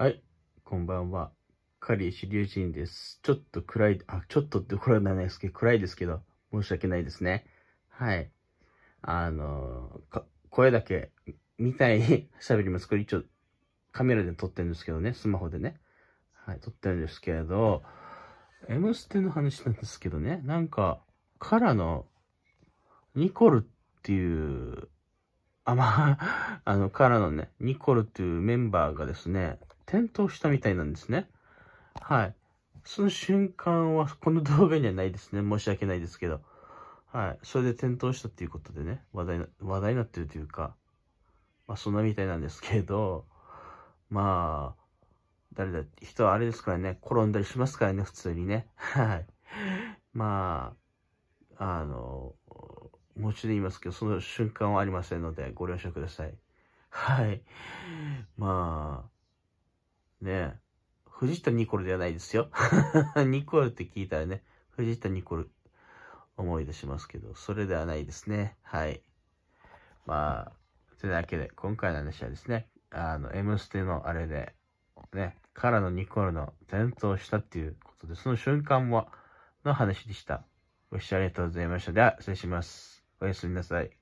はい、こんばんは。カリシリュウジンです。ちょっと暗い、あ、ちょっとってこれはないですけど、暗いですけど、申し訳ないですね。はい。あのー、声だけ、みたいに 喋ります。これ一応、カメラで撮ってるんですけどね、スマホでね。はい、撮ってるんですけれど、M ステの話なんですけどね、なんか、カラの、ニコルっていう、あ、まあ、あの、からのね、ニコルっていうメンバーがですね、転倒したみたいなんですね。はい。その瞬間は、この動画にはないですね。申し訳ないですけど。はい。それで転倒したっていうことでね、話題な、話題になってるというか、まあそんなみたいなんですけど、まあ、誰だって、人はあれですからね、転んだりしますからね、普通にね。はい。まあ、あの、もちろん言いますけど、その瞬間はありませんので、ご了承ください。はい。まあ、ねえ、藤下ニコルではないですよ。ニコルって聞いたらね、藤下ニコル思い出しますけど、それではないですね。はい。まあ、というわけで、今回の話はですね、あの、M ステのあれで、ね、からのニコルの転倒したっていうことで、その瞬間は、の話でした。ご視聴ありがとうございました。では、失礼します。おやすみなさい。